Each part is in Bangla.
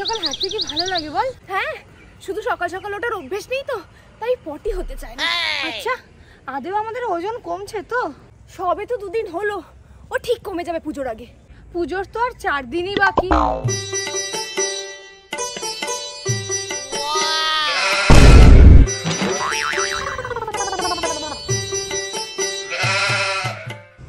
সকাল সকাল হাঁটতে কি ভালো লাগে বল হ্যাঁ শুধু সকাল সকাল ওটার অভ্যেস নেই তো তাই পটি হতে চায় না আচ্ছা আদেও আমাদের ওজন কমছে তো সবে তো দুদিন হলো ও ঠিক কমে যাবে পুজোর আগে পুজোর তো আর চার দিনই বাকি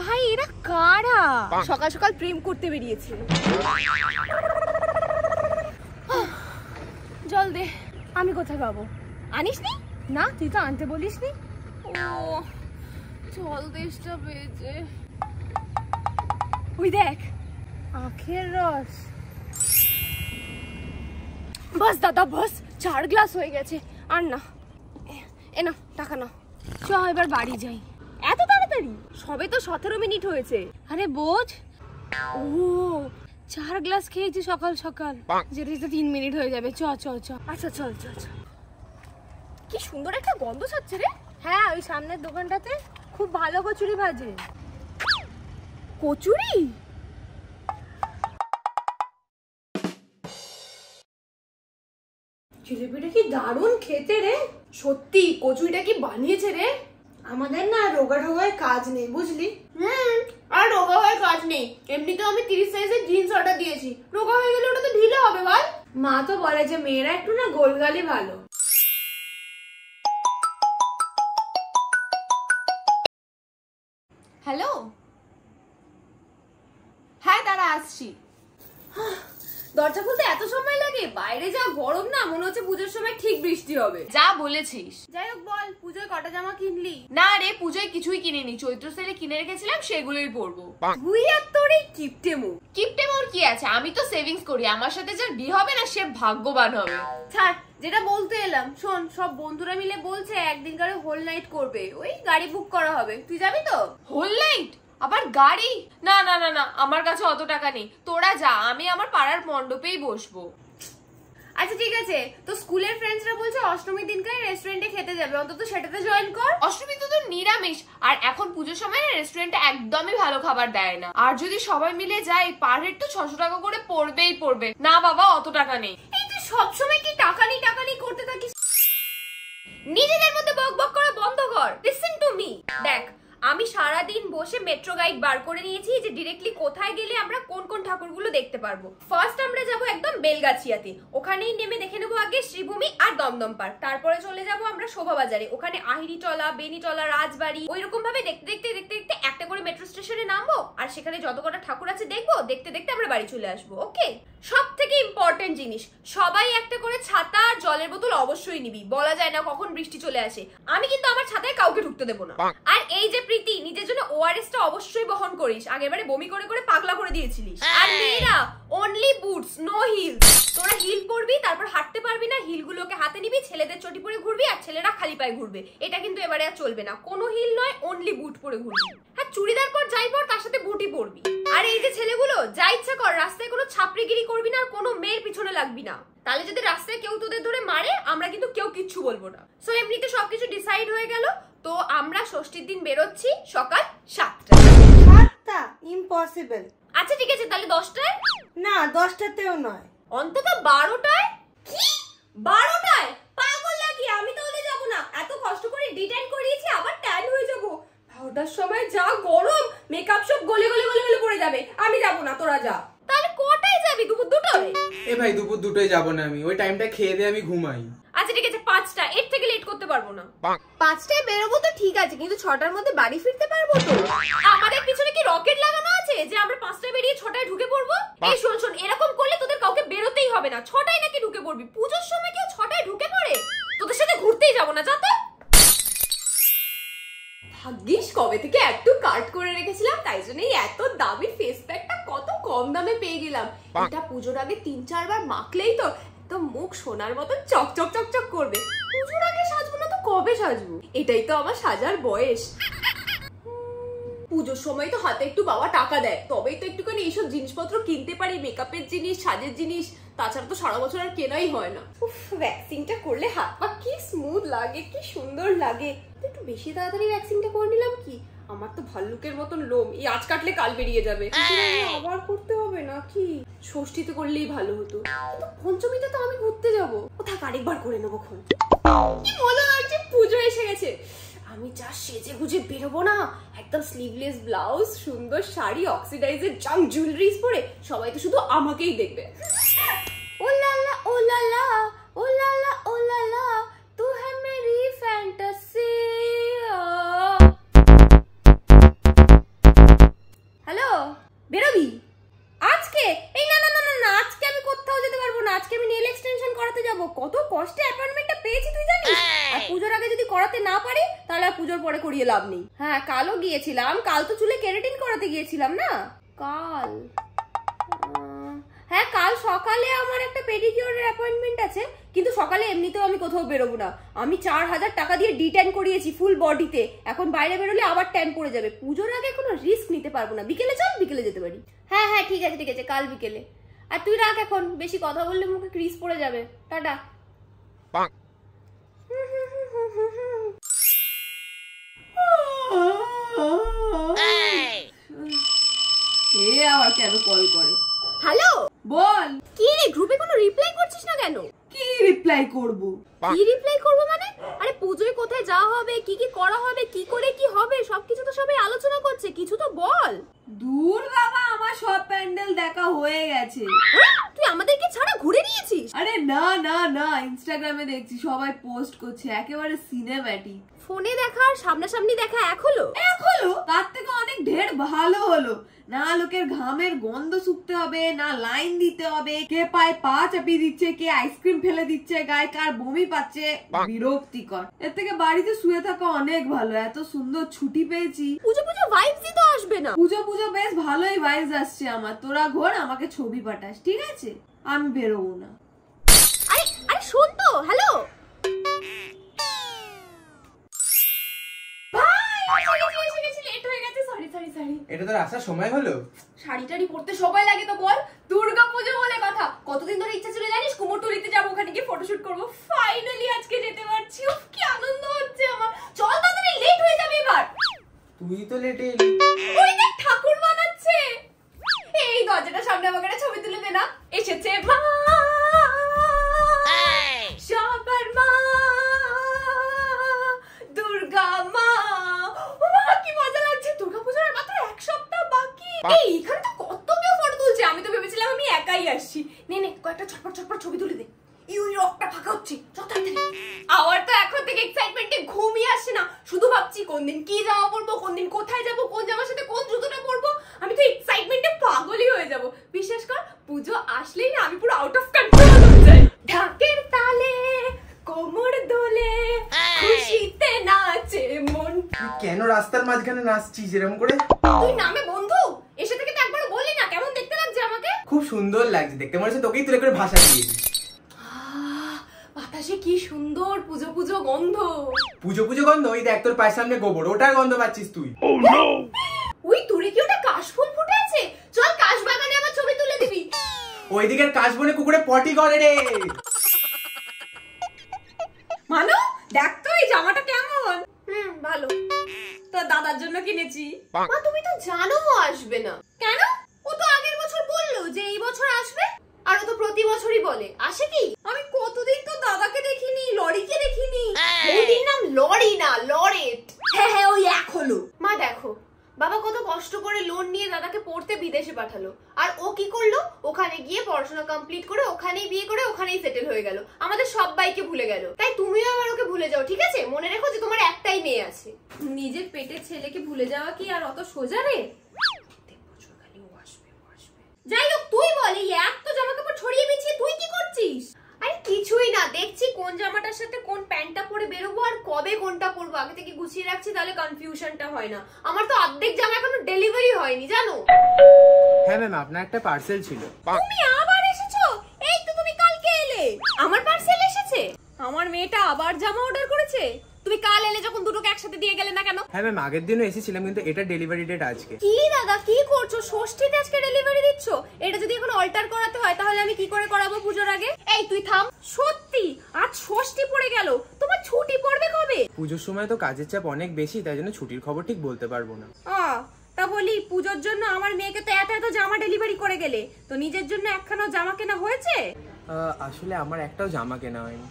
ভাই এরা কারা সকাল সকাল প্রেম করতে বেরিয়েছিল জল দে আমি কোথায় পাবো আনিসনি না তুই তো আনতে বলিসনি ও জল দেশটা পেয়েছে ওই দেখ আখের রস বাস দাদা বাস চার গ্লাস হয়ে গেছে আর না এ না টাকা না চ এবার বাড়ি যাই এত তাড়াতাড়ি সবে তো সতেরো মিনিট হয়েছে আরে বোঝ ও চার গ্লাস খেয়েছি সকাল সকাল যেতে তিন মিনিট হয়ে যাবে চ চ চ আচ্ছা চল চল চল কি সুন্দর একটা গন্ধ ছাড়ছে রে হ্যাঁ ওই সামনের দোকানটাতে খুব ভালো কচুরি ভাজে কচুরি জিলিপিটা কি দারুন খেতে রে সত্যি কচুরিটা কি বানিয়েছে রে আমাদের না রোগা রোগায় কাজ নেই বুঝলি হুম আর রোগা হয়ে কাজ নেই এমনিতেও আমি তিরিশ সাইজের জিন্স অর্ডার দিয়েছি রোগা হয়ে গেলে ওটা তো ঢিলে হবে বল মা তো বলে যে মেয়েরা একটু না গোলগালি ভালো হ্যালো হ্যাঁ তারা আসছি দরজা খুলতে এত সময় লাগে বাইরে যা গরম না মনে হচ্ছে পুজোর সময় ঠিক বৃষ্টি হবে যা বলেছিস যাই হোক বল পুজোয় কটা জামা কিনলি না রে পুজোয় কিছুই কিনিনি চৈত্র সেলে কিনে রেখেছিলাম সেগুলোই পরবো তুই আর তোর এই কিপটে মুখ কিপটে মোর কি আছে আমি তো সেভিংস করি আমার সাথে যা ডি হবে না সে ভাগ্যবান হবে ছাড় যেটা বলতে এলাম শোন সব বন্ধুরা মিলে বলছে একদিন করে হোল নাইট করবে ওই গাড়ি বুক করা হবে তুই যাবি তো হোল নাইট আবার গাড়ি না না না না আমার কাছে অত টাকা নেই তোরা যা আমি আমার পাড়ার মণ্ডপেই বসবো আচ্ছা ঠিক আছে তো স্কুলের ফ্রেন্ডসরা বলছে অষ্টমীর দিনকার রেস্টুরেন্টে খেতে যাবে অন্তত সেটাতে জয়েন কর অষ্টমী তো নিরামিষ আর এখন পুজোর সময় রেস্টুরেন্টে একদমই ভালো খাবার দেয় না আর যদি সবাই মিলে যাই পার হেড তো ছশো টাকা করে পড়বেই পড়বে না বাবা অত টাকা নেই এই তুই সবসময় কি টাকা নেই টাকা নেই করতে থাকিস নিজেদের মধ্যে বক বক করা বন্ধ কর লিসেন টু মি দেখ আমি সারা দিন বসে মেট্রো গাইড বার করে নিয়েছি যে ডিরেক্টলি কোথায় গেলে আমরা কোন কোন ঠাকুরগুলো দেখতে পারবো ফার্স্ট আমরা যাব একদম বেলগাছিয়াতে ওখানেই নেমে দেখে নেবো আগে শ্রীভূমি আর দমদম পার্ক তারপরে চলে যাব আমরা শোভাবাজারে ওখানে আহিরিটলা বেনিটলা রাজবাড়ি ওইরকম ভাবে দেখতে দেখতে দেখতে দেখতে একটা করে মেট্রো স্টেশনে নামবো আর সেখানে যত কটা ঠাকুর আছে দেখবো দেখতে দেখতে আমরা বাড়ি চলে আসবো ওকে সব থেকে ইম্পর্টেন্ট জিনিস সবাই একটা করে ছাতা আর জলের বোতল অবশ্যই নিবি বলা যায় না কখন বৃষ্টি চলে আসে আমি কিন্তু আমার ছাতায় কাউকে ঢুকতে দেবো না আর এই যে প্রীতি নিজের জন্য ওআরএস টা অবশ্যই বহন করিস আগেরবারে বমি করে করে পাগলা করে দিয়েছিলিস আর হ্যাঁ। মেয়েরা অনলি বুটস নো হিল তোরা হিল পরবি তারপর হাঁটতে পারবি না হিল গুলোকে হাতে নিবি ছেলেদের চটি পরে ঘুরবি আর ছেলেরা খালি পায়ে ঘুরবে এটা কিন্তু এবারে আর চলবে না কোনো হিল নয় অনলি বুট পরে ঘুরবি হ্যাঁ চুড়িদার পর যাই পর তার সাথে বুটি পরবি আর এই যে ছেলেগুলো যা ইচ্ছা কর রাস্তায় কোনো ছাপড়িগিরি করবি না আর কোনো মেয়ের পিছনে লাগবি না তাহলে যদি রাস্তায় কেউ তোদের ধরে মারে আমরা কিন্তু কেউ কিচ্ছু বলবো না সো এমনিতে সবকিছু ডিসাইড হয়ে গেল তো আমরা ষষ্ঠীর দিন বেরোচ্ছি সকাল সাতটা সাতটা ইম্পসিবল আচ্ছা ঠিক আছে তাহলে দশটায় না দশটাতেও নয় অন্তত বারোটায় কি বারোটায় পাগল নাকি আমি তাহলে যাবো না এত কষ্ট করে ডিটেন করিয়েছি আবার ট্যান হয়ে যাবো বারোটার সময় যা গরম মেকআপ সব গলে গলে গলে গলে পড়ে যাবে আমি যাবো না তোরা যা তাহলে কটায় যাবি দুপুর দুটোয় এ ভাই দুপুর দুটোয় যাবো না আমি ওই টাইমটা খেয়ে দিয়ে আমি ঘুমাই পারবো না পাঁচটায় বেরোবো তো ঠিক আছে কিন্তু ছটার মধ্যে বাড়ি ফিরতে পারবো তো আমাদের পিছনে কি রকেট লাগানো আছে যে আমরা পাঁচটায় বেরিয়ে ছটায় ঢুকে পড়বো এই শোন শোন এরকম করলে তোদের কাউকে বেরোতেই হবে না ছটায় নাকি ঢুকে পড়বি পুজোর সময় কেউ ছটায় ঢুকে পড়ে তোদের সাথে ঘুরতেই যাবো না যাতে ভাগ্যিস কবে থেকে একটু কার্ট করে রেখেছিলাম তাই জন্য এত দামি ফেস প্যাকটা কত কম দামে পেয়ে গেলাম এটা পুজোর আগে তিন চারবার মাখলেই তো তো মুখ সোনার মতন চকচক চক করবে পুজোর আগে সাজবো কবে সাজবো এটাই তো আমার সাজার বয়স পুজোর সময় তো হাতে একটু বাবা টাকা দেয় তবেই তো একটুখানি এইসব জিনিসপত্র কিনতে পারি মেকআপের জিনিস সাজের জিনিস তাছাড়া তো সারা বছর আর কেনাই হয় না ভ্যাকসিনটা করলে হাত পা কি স্মুথ লাগে কি সুন্দর লাগে একটু বেশি তাড়াতাড়ি ভ্যাকসিনটা করে নিলাম কি আমার তো ভাল্লুকের মতন লোম এই আজ কাটলে কাল বেরিয়ে যাবে আবার করতে হবে না কি ষষ্ঠীতে করলেই ভালো হতো পঞ্চমীতে তো আমি ঘুরতে যাবো কোথায় আরেকবার করে নেবো খুব কি মজা পুজো এসে গেছে আমি যা সেজে গুজে বেরোবো না একদম স্লিভলেস ব্লাউজ সুন্দর শাড়ি অক্সিডাইজের জাঙ্ক জুয়েলারিজ পরে সবাই তো শুধু আমাকেই দেখবে ও লাল্লা ও লাল্লা যদি করাতে না পারি তাহলে আর পুজোর পরে করিয়ে লাভ নেই হ্যাঁ কালও গিয়েছিলাম কাল তো চুলে কেরেটিন করাতে গিয়েছিলাম না কাল হ্যাঁ কাল সকালে আমার একটা পেডিকিওরের অ্যাপয়েন্টমেন্ট আছে কিন্তু সকালে এমনিতেও আমি কোথাও বেরোবো না আমি চার হাজার টাকা দিয়ে ডি ট্যান করিয়েছি ফুল বডিতে এখন বাইরে বেরোলে আবার ট্যান পড়ে যাবে পুজোর আগে কোনো রিস্ক নিতে পারবো না বিকেলে চল বিকেলে যেতে পারি হ্যাঁ হ্যাঁ ঠিক আছে ঠিক আছে কাল বিকেলে আর তুই রাখ এখন বেশি কথা বললে মুখে ক্রিস পড়ে যাবে টাটা এ আবার কেন কল করে হ্যালো বল কি রে গ্রুপে কোনো রিপ্লাই করছিস না কেন কি রিপ্লাই করব কি রিপ্লাই করব মানে আরে পূজোয় কোথায় যাওয়া হবে কি কি করা হবে কি করে কি হবে সবকিছু তো সবাই আলোচনা করছে কিছু তো বল দূর বাবা আমার সব প্যান্ডেল দেখা হয়ে গেছে তুই আমাদেরকে ছাড়া ঘুরে নিয়েছিস আরে না না না ইনস্টাগ্রামে দেখছি সবাই পোস্ট করছে একেবারে সিনেম্যাটিক ফোনে দেখা আর সামনাসামনি দেখা এক হলো এক হলো তার থেকে অনেক ঢের ভালো হলো না লোকের ঘামের গন্ধ শুকতে হবে না লাইন দিতে হবে কে পায় পা চাপিয়ে দিচ্ছে কে আইসক্রিম ফেলে দিচ্ছে গায়ে কার বমি পাচ্ছে বিরক্তিকর এর থেকে বাড়িতে শুয়ে থাকা অনেক ভালো এত সুন্দর ছুটি পেয়েছি পুজো পুজো ভাইবসই তো আসবে না পুজো পুজো বেশ ভালোই ভাইবস আসছে আমার তোরা ঘোর আমাকে ছবি পাঠাস ঠিক আছে আমি বেরোবো না এটা তোর আসার সময় হলো শাড়ি টাড়ি পরতে সবাই লাগে তো বল দুর্গা পুজো বলে কথা কতদিন ধরে ইচ্ছা ছিল জানিস কুমোরটুলিতে যাবো ওখানে গিয়ে ফটোশুট করবো ফাইনালি আজকে যেতে পারছি উফ কি আনন্দ হচ্ছে আমার চল তাড়াতাড়ি লেট হয়ে যাবে এবার তুই তো লেটে এলি ওই দেখ ঠাকুর বানাচ্ছে এই দরজাটা সামনে আমাকে ছবি তুলে দে না এসেছে মা সবার মা এই কত কেউ ফটো তুলছে আমি তো ভেবেছিলাম আমি একাই আসছি নে নে কয়েকটা ছটপট ছটপট ছবি তুলে দে এই রকটা ফাঁকা হচ্ছে আমার তো এখন থেকে এক্সাইটমেন্টে ঘুমই আসছে না শুধু ভাবছি কোন দিন কি জামা পরবো কোন দিন কোথায় যাব কোন জামার সাথে কোন জুতোটা পরবো আমি তো এক্সাইটমেন্টে পাগলই হয়ে যাব বিশেষ কর পুজো আসলেই না আমি পুরো আউট অফ কন্ট্রোল হয়ে যাই ঢাকের তালে কোমর দোলে খুশিতে নাচে মন কেন রাস্তার মাঝখানে নাচছিস এরকম করে তুই নামে বন্ধু এসে থেকে তো একবার বললি না কেমন দেখতে লাগছে আমাকে খুব সুন্দর লাগছে দেখতে মনে হচ্ছে তোকেই তুলে করে ভাষা দিয়ে বাতাসে কি সুন্দর পুজো পুজো গন্ধ পুজো পুজো গন্ধ ওই দেখ তোর পায়ের সামনে গোবর ওটার গন্ধ পাচ্ছিস তুই ওই oh, তুই কি ওটা কাশফুল ফুটে আছে চল কাশ বাগানে আমার ছবি তুলে দিবি ওইদিকে কাশবনে কুকুরে পটি করে রে মানো দেখ তো এই জামাটা কেমন হুম ভালো তোর দাদার জন্য কিনেছি মা তুমি তো জানো ও আসবে না কেন ও তো আগের বছর বললো যে এই বছর আসবে আর ও তো প্রতি বছরই বলে আসে কি আমি কতদিন তো দাদাকে দেখিনি লরিকে দেখিনি হ্যাঁ, পাঠালো আর ও কি করলো ওখানে গিয়ে পড়াশোনা কমপ্লিট করে ওখানেই বিয়ে করে ওখানেই সেটেল হয়ে গেল আমাদের সবাইকে ভুলে গেল তাই তুমিও আবার ওকে ভুলে যাও ঠিক আছে মনে রেখো যে তোমার একটাই মেয়ে আছে নিজের পেটের ছেলেকে ভুলে যাওয়া কি আর অত সোজা রে যাই হোক তুই বলি এক তো জামা কাপড় ছড়িয়ে বিছিয়ে তুই কি করছিস আরে কিছুই না দেখছি কোন জামাটার সাথে কোন প্যান্টটা পরে বেরোবো আর কবে কোনটা পরবো আগে থেকে গুছিয়ে রাখছি তাহলে কনফিউশনটা হয় না আমার তো অর্ধেক জামা এখনো ডেলিভারি হয়নি জানো হ্যাঁ ম্যাম আপনার একটা পার্সেল ছিল তুমি আবার এসেছো এই তো তুমি কালকে এলে আমার পার্সেল এসেছে আমার মেয়েটা আবার জামা অর্ডার করেছে তুমি কাল এলে যখন দুটোকে একসাথে দিয়ে গেলে না কেন হ্যাঁ ম্যাম আগের দিনও এসেছিলাম কিন্তু এটা ডেলিভারি ডেট আজকে কি দাদা কি করছো ষষ্ঠীতে আজকে ডেলিভারি দিচ্ছ এটা যদি এখন অল্টার করাতে হয় তাহলে আমি কি করে করাবো পুজোর আগে এই তুই থাম সত্যি আজ ষষ্ঠী পড়ে গেল তোমার ছুটি পড়বে কবে পুজোর সময় তো কাজের চাপ অনেক বেশি তাই জন্য ছুটির খবর ঠিক বলতে পারবো না আহ তা বলি পুজোর জন্য আমার মেয়েকে তো এত এত জামা ডেলিভারি করে গেলে তো নিজের জন্য একখানাও জামা কেনা হয়েছে আসলে আমার একটাও জামা কেনা হয়নি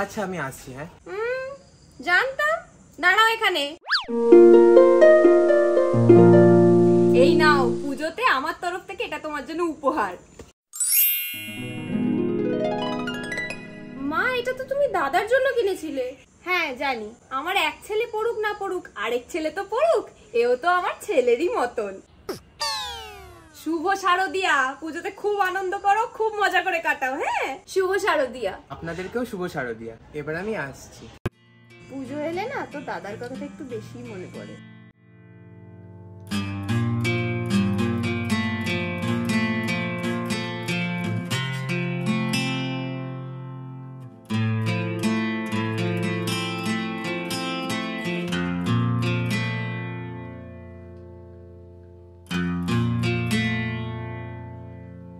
আচ্ছা আমি আসছি হ্যাঁ জানতাম দাঁড়াও এখানে এই নাও পুজোতে আমার তরফ থেকে এটা তোমার জন্য উপহার মা এটা তো তুমি দাদার জন্য কিনেছিলে হ্যাঁ জানি আমার এক ছেলে পড়ুক না পড়ুক আরেক ছেলে তো পড়ুক এও তো আমার ছেলেরই মতন শুভ শারদিয়া পুজোতে খুব আনন্দ করো খুব মজা করে কাটাও হ্যাঁ শুভ শারদিয়া আপনাদেরকেও শুভ শারদিয়া এবার আমি আসছি পুজো এলে না তো দাদার কথাটা একটু বেশি মনে পড়ে